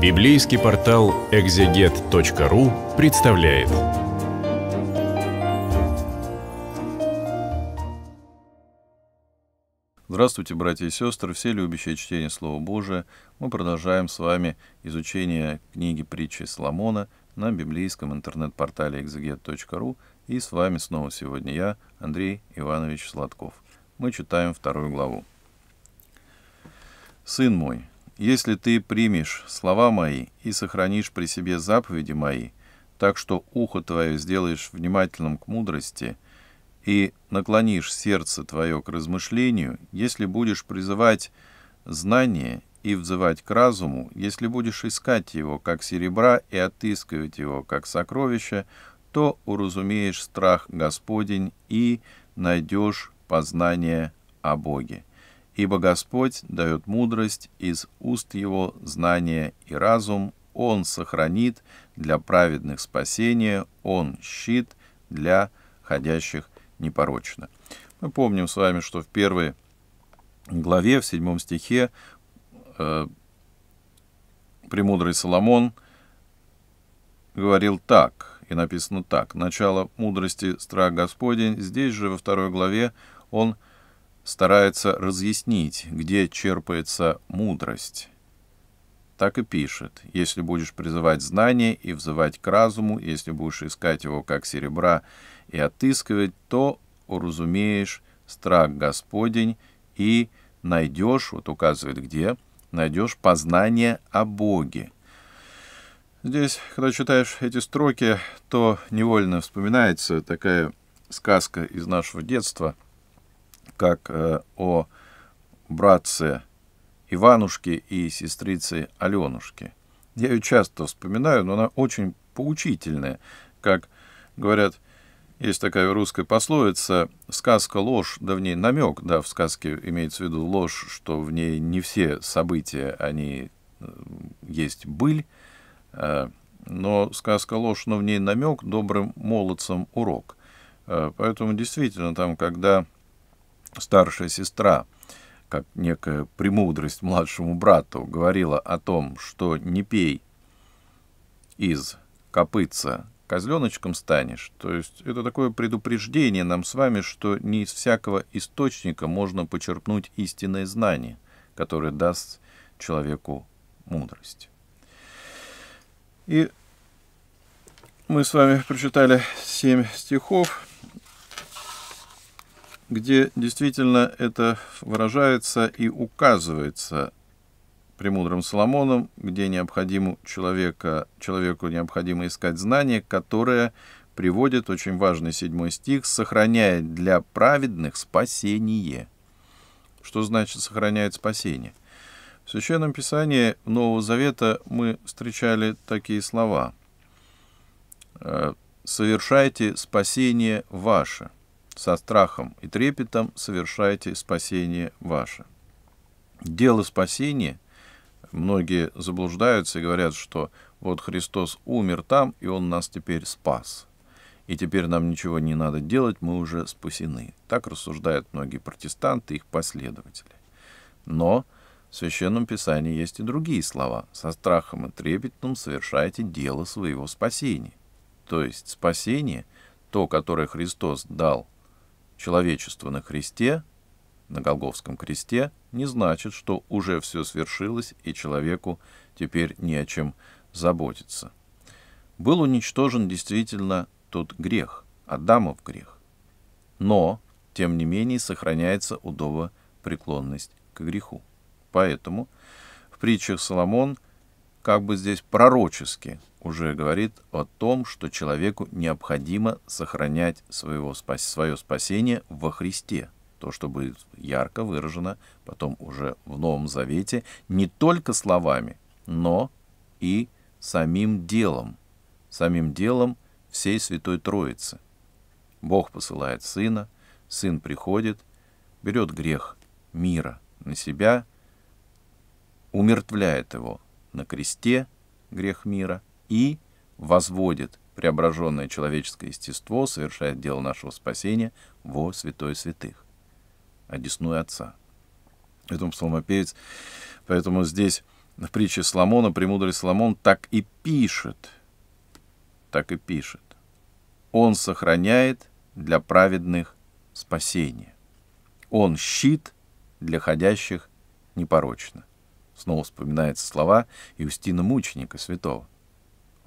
Библейский портал экзегет.ру представляет. Здравствуйте, братья и сестры, все любящие чтение Слова Божия. Мы продолжаем с вами изучение книги притчи Соломона на библейском интернет-портале экзегет.ру. И с вами снова сегодня я, Андрей Иванович Сладков. Мы читаем вторую главу. «Сын мой, если ты примешь слова мои и сохранишь при себе заповеди мои, так что ухо твое сделаешь внимательным к мудрости и наклонишь сердце твое к размышлению, если будешь призывать знание и взывать к разуму, если будешь искать его как серебра и отыскивать его как сокровище, то уразумеешь страх Господень и найдешь познание о Боге. Ибо Господь дает мудрость, из уст Его знание и разум, Он сохранит для праведных спасение, Он щит для ходящих непорочно. Мы помним с вами, что в первой главе, в седьмом стихе, э, премудрый Соломон говорил так, и написано так. Начало мудрости страх Господень. Здесь же, во второй главе, он говорит, старается разъяснить, где черпается мудрость. Так и пишет. Если будешь призывать знание и взывать к разуму, если будешь искать его как серебра и отыскивать, то уразумеешь страх Господень и найдешь, вот указывает где, найдешь познание о Боге. Здесь, когда читаешь эти строки, то невольно вспоминается такая сказка из нашего детства — как э, о братце Иванушке и сестрице Аленушке. Я ее часто вспоминаю, но она очень поучительная. Как говорят, есть такая русская пословица «сказка ложь», да в ней намек, да, в сказке имеется в виду ложь, что в ней не все события, они э, есть быль, э, но сказка ложь, но в ней намек, добрым молодцам урок. Поэтому действительно там, когда старшая сестра, как некая премудрость младшему брату, говорила о том, что не пей из копытца, козленочком станешь. То есть это такое предупреждение нам с вами, что не из всякого источника можно почерпнуть истинное знание, которое даст человеку мудрость. И мы с вами прочитали семь стихов где действительно это выражается и указывается премудрым Соломоном, где необходимо человека, человеку необходимо искать знания, которое приводит очень важный седьмой стих, сохраняет для праведных спасение. Что значит сохраняет спасение? В Священном Писании Нового Завета мы встречали такие слова. «Э, «Совершайте спасение ваше» со страхом и трепетом совершайте спасение ваше. Дело спасения, многие заблуждаются и говорят, что вот Христос умер там, и Он нас теперь спас. И теперь нам ничего не надо делать, мы уже спасены. Так рассуждают многие протестанты и их последователи. Но в Священном Писании есть и другие слова. «Со страхом и трепетом совершайте дело своего спасения». То есть спасение, то, которое Христос дал человечество на Христе, на Голговском кресте, не значит, что уже все свершилось и человеку теперь не о чем заботиться. Был уничтожен действительно тот грех, Адамов грех. Но, тем не менее, сохраняется удова преклонность к греху. Поэтому в притчах Соломон как бы здесь пророчески уже говорит о том, что человеку необходимо сохранять своего, свое спасение во Христе. То, что будет ярко выражено потом уже в Новом Завете, не только словами, но и самим делом, самим делом всей Святой Троицы. Бог посылает Сына, Сын приходит, берет грех мира на себя, умертвляет его на кресте, грех мира – и возводит преображенное человеческое естество, совершает дело нашего спасения во святой святых, одесную Отца. Поэтому псалмопевец, поэтому здесь в притче Соломона, премудрый Соломон так и пишет, так и пишет. Он сохраняет для праведных спасение. Он щит для ходящих непорочно. Снова вспоминаются слова Иустина Мученика святого.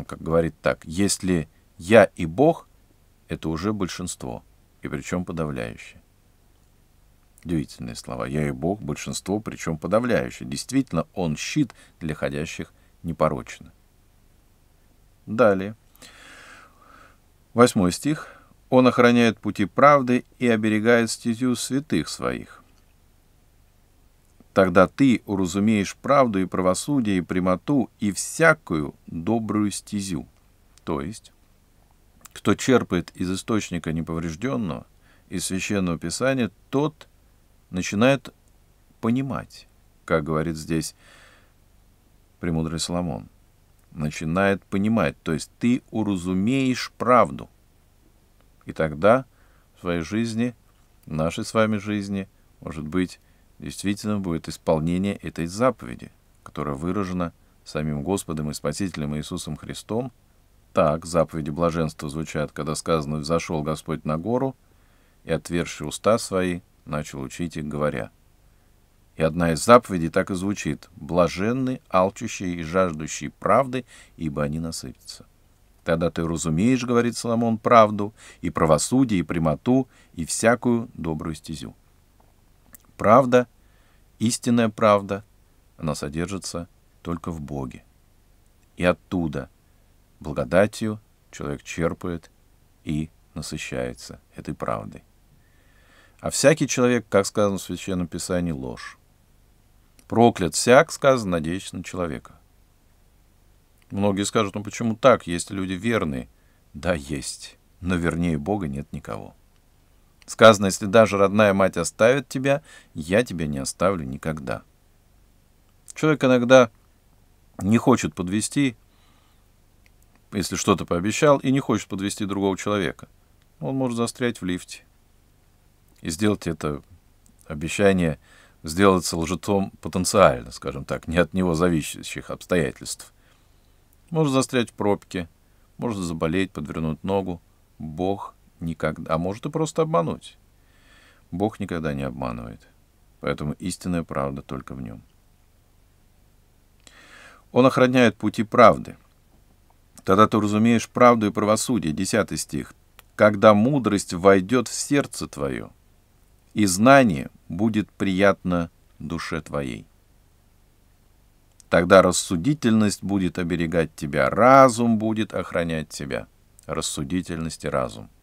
Он как говорит так, если я и Бог, это уже большинство, и причем подавляющее. Удивительные слова. Я и Бог, большинство, причем подавляющее. Действительно, он щит для ходящих непорочно. Далее. Восьмой стих. Он охраняет пути правды и оберегает стезю святых своих. Тогда ты уразумеешь правду и правосудие, и прямоту, и всякую добрую стезю. То есть, кто черпает из источника неповрежденного, из священного писания, тот начинает понимать, как говорит здесь премудрый Соломон, начинает понимать, то есть ты уразумеешь правду. И тогда в своей жизни, в нашей с вами жизни, может быть, действительно будет исполнение этой заповеди, которая выражена самим Господом и Спасителем Иисусом Христом. Так заповеди блаженства звучат, когда сказано «взошел Господь на гору и, отверши уста свои, начал учить их, говоря». И одна из заповедей так и звучит «блаженны, алчущие и жаждущие правды, ибо они насытятся». Тогда ты разумеешь, говорит Соломон, правду, и правосудие, и прямоту, и всякую добрую стезю. Правда, истинная правда, она содержится только в Боге. И оттуда благодатью человек черпает и насыщается этой правдой. А всякий человек, как сказано в Священном Писании, ложь. Проклят всяк, сказано, надеясь на человека. Многие скажут, ну почему так? Есть люди верные. Да, есть. Но вернее Бога нет никого. Сказано, если даже родная мать оставит тебя, я тебя не оставлю никогда. Человек иногда не хочет подвести, если что-то пообещал, и не хочет подвести другого человека. Он может застрять в лифте. И сделать это обещание сделаться лжецом потенциально, скажем так, не от него зависящих обстоятельств. Может застрять в пробке, может заболеть, подвернуть ногу. Бог никогда, а может и просто обмануть. Бог никогда не обманывает, поэтому истинная правда только в нем. Он охраняет пути правды. Тогда ты разумеешь правду и правосудие. Десятый стих. «Когда мудрость войдет в сердце твое, и знание будет приятно душе твоей». Тогда рассудительность будет оберегать тебя, разум будет охранять тебя. Рассудительность и разум –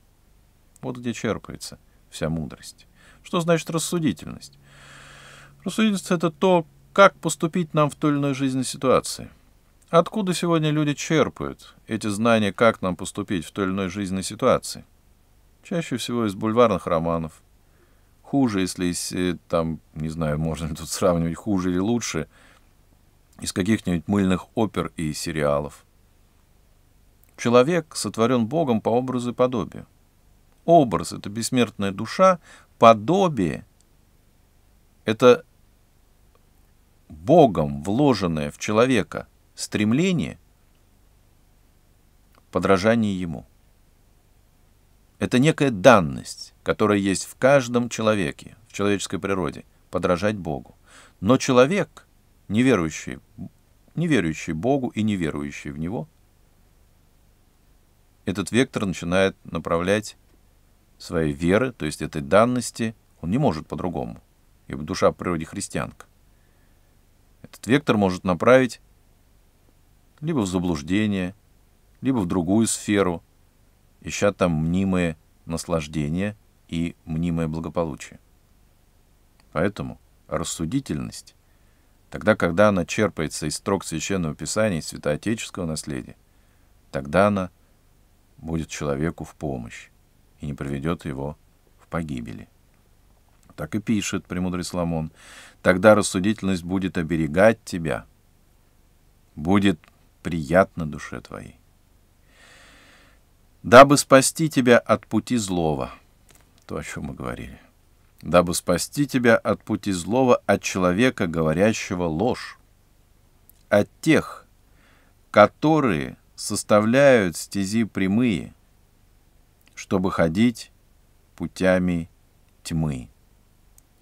вот где черпается вся мудрость. Что значит рассудительность? Рассудительность — это то, как поступить нам в той или иной жизненной ситуации. Откуда сегодня люди черпают эти знания, как нам поступить в той или иной жизненной ситуации? Чаще всего из бульварных романов. Хуже, если, из, э, там, не знаю, можно ли тут сравнивать, хуже или лучше, из каких-нибудь мыльных опер и сериалов. Человек сотворен Богом по образу и подобию образ, это бессмертная душа, подобие, это Богом вложенное в человека стремление, подражание Ему. Это некая данность, которая есть в каждом человеке, в человеческой природе, подражать Богу. Но человек, неверующий, неверующий Богу и неверующий в Него, этот вектор начинает направлять своей веры, то есть этой данности, он не может по-другому, ибо душа в природе христианка. Этот вектор может направить либо в заблуждение, либо в другую сферу, ища там мнимые наслаждения и мнимое благополучие. Поэтому рассудительность, тогда, когда она черпается из строк Священного Писания и святоотеческого наследия, тогда она будет человеку в помощь и не приведет его в погибели. Так и пишет премудрый Соломон. Тогда рассудительность будет оберегать тебя, будет приятно душе твоей. Дабы спасти тебя от пути злого, то, о чем мы говорили, дабы спасти тебя от пути злого, от человека, говорящего ложь, от тех, которые составляют стези прямые – чтобы ходить путями тьмы.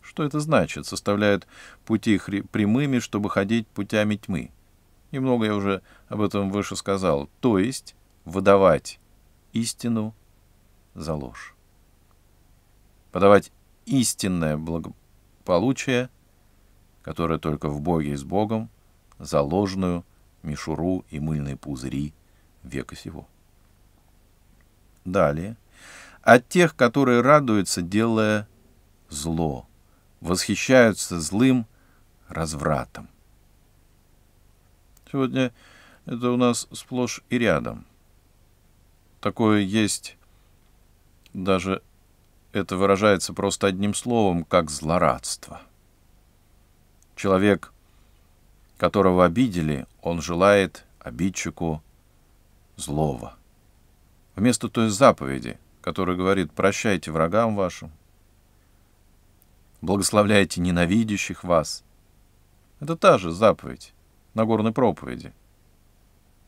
Что это значит? Составляют пути прямыми, чтобы ходить путями тьмы. Немного я уже об этом выше сказал. То есть выдавать истину за ложь. Подавать истинное благополучие, которое только в Боге и с Богом, за ложную мишуру и мыльные пузыри века сего. Далее – от тех, которые радуются, делая зло, восхищаются злым развратом. Сегодня это у нас сплошь и рядом. Такое есть даже это выражается просто одним словом, как злорадство. Человек, которого обидели, он желает обидчику злого. Вместо той заповеди — который говорит «прощайте врагам вашим», «благословляйте ненавидящих вас». Это та же заповедь Нагорной проповеди,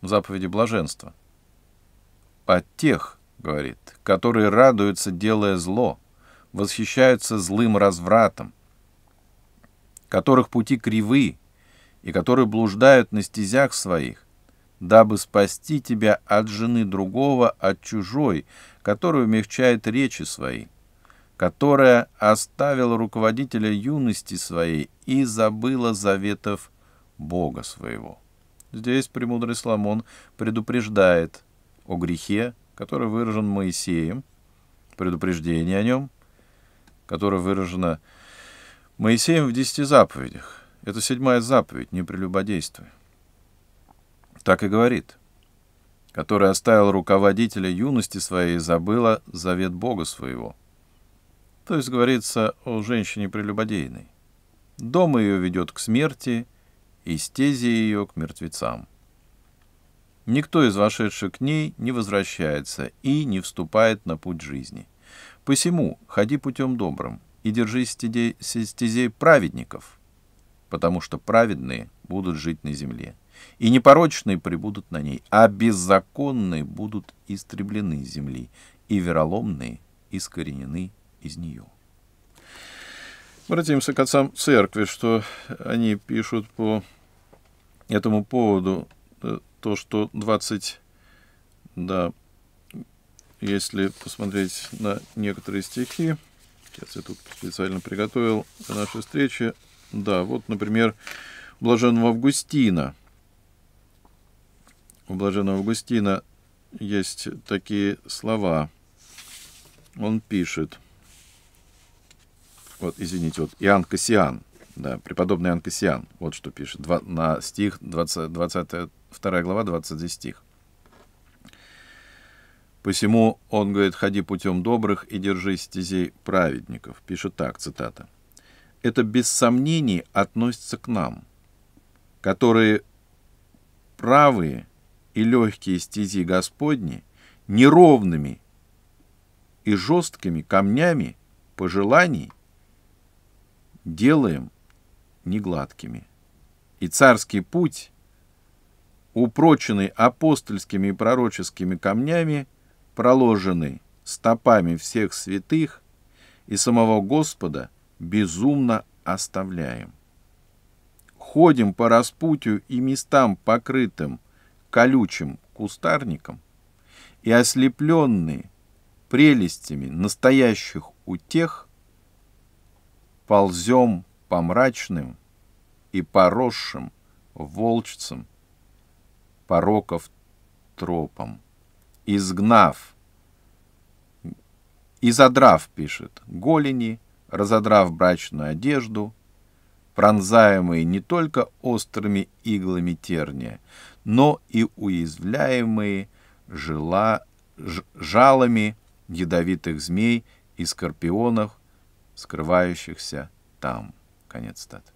заповеди блаженства. «От тех, — говорит, — которые радуются, делая зло, восхищаются злым развратом, которых пути кривы и которые блуждают на стезях своих, дабы спасти тебя от жены другого, от чужой, которая умягчает речи свои, которая оставила руководителя юности своей и забыла заветов Бога своего». Здесь премудрый Соломон предупреждает о грехе, который выражен Моисеем, предупреждение о нем, которое выражено Моисеем в десяти заповедях. Это седьмая заповедь «Не прелюбодействуй» так и говорит, который оставил руководителя юности своей и забыла завет Бога своего. То есть говорится о женщине прелюбодейной. Дом ее ведет к смерти, и стези ее к мертвецам. Никто из вошедших к ней не возвращается и не вступает на путь жизни. Посему ходи путем добрым и держись стезей праведников, потому что праведные будут жить на земле и непорочные прибудут на ней, а беззаконные будут истреблены с земли, и вероломные искоренены из нее. Обратимся к отцам церкви, что они пишут по этому поводу э, то, что 20, да, если посмотреть на некоторые стихи, сейчас я тут специально приготовил нашей встречи, да, вот, например, Блаженного Августина – у блаженного Августина есть такие слова. Он пишет, вот, извините, вот Иоанн Кассиан, да, преподобный Иоанн Кассиан, вот что пишет, два, на стих 20, 22 глава, 20 стих. Посему он говорит, ходи путем добрых и держи стезей праведников. Пишет так, цитата. Это без сомнений относится к нам, которые правые и легкие стези Господни неровными и жесткими камнями пожеланий делаем негладкими. И царский путь, упроченный апостольскими и пророческими камнями, проложенный стопами всех святых и самого Господа, безумно оставляем. Ходим по распутью и местам, покрытым колючим кустарником и ослепленные прелестями настоящих утех, ползем по мрачным и поросшим волчцам пороков тропам, изгнав, и задрав, пишет, голени, разодрав брачную одежду — пронзаемые не только острыми иглами терния, но и уязвляемые жила, ж, жалами ядовитых змей и скорпионов, скрывающихся там. Конец цитаты.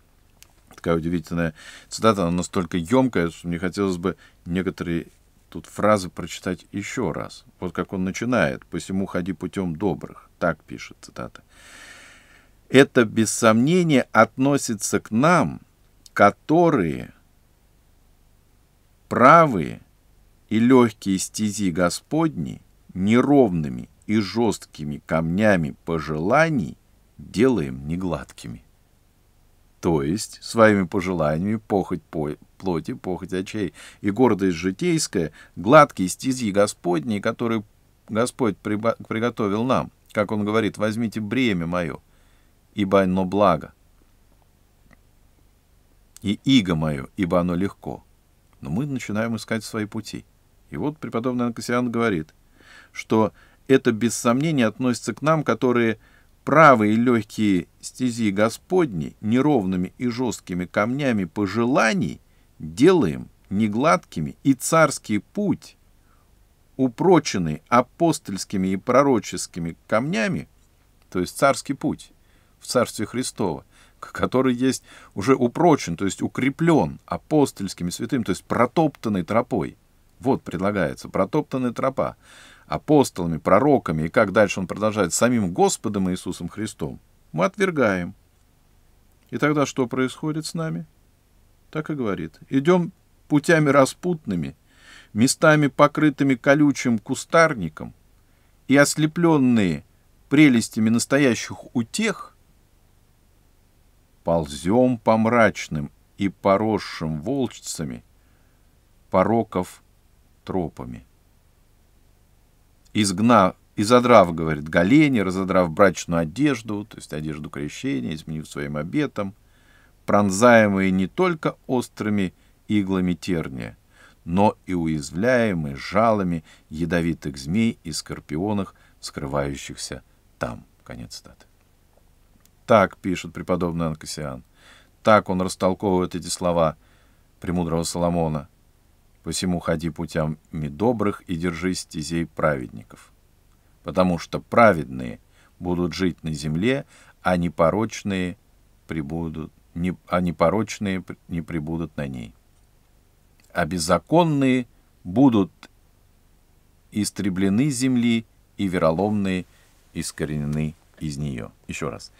Такая удивительная цитата, она настолько емкая, что мне хотелось бы некоторые тут фразы прочитать еще раз. Вот как он начинает. «Посему ходи путем добрых». Так пишет цитата это без сомнения относится к нам, которые правые и легкие стези Господни неровными и жесткими камнями пожеланий делаем негладкими. То есть своими пожеланиями похоть плоти, похоть очей и гордость житейская, гладкие стези Господни, которые Господь приготовил нам, как Он говорит, возьмите бремя мое – ибо оно благо. И иго мое, ибо оно легко. Но мы начинаем искать свои пути. И вот преподобный Анкасиан говорит, что это без сомнения относится к нам, которые правые и легкие стези Господни неровными и жесткими камнями пожеланий делаем негладкими и царский путь, упроченный апостольскими и пророческими камнями, то есть царский путь, в Царстве Христова, который есть уже упрочен, то есть укреплен апостольскими святыми, то есть протоптанной тропой. Вот предлагается, протоптанная тропа апостолами, пророками, и как дальше он продолжает, самим Господом Иисусом Христом, мы отвергаем. И тогда что происходит с нами? Так и говорит. Идем путями распутными, местами покрытыми колючим кустарником, и ослепленные прелестями настоящих утех, ползем по мрачным и поросшим волчцами пороков тропами. Изгнав изодрав, говорит, голени, разодрав брачную одежду, то есть одежду крещения, изменив своим обетом, пронзаемые не только острыми иглами терния, но и уязвляемые жалами ядовитых змей и скорпионов, скрывающихся там. Конец статы. Так пишет преподобный Анкасиан. Так он растолковывает эти слова премудрого Соломона. «Посему ходи путям добрых и держись стезей праведников». Потому что праведные будут жить на земле, а непорочные прибудут, не, а непорочные не прибудут на ней. А беззаконные будут истреблены земли, и вероломные искоренены из нее. Еще раз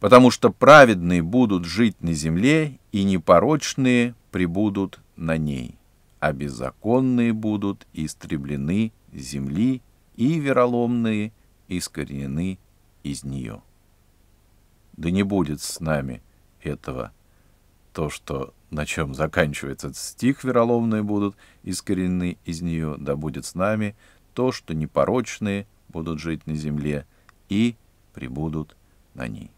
потому что праведные будут жить на земле, и непорочные прибудут на ней, а беззаконные будут истреблены земли, и вероломные искоренены из нее. Да не будет с нами этого, то, что на чем заканчивается этот стих, вероломные будут искоренены из нее, да будет с нами то, что непорочные будут жить на земле и прибудут на ней.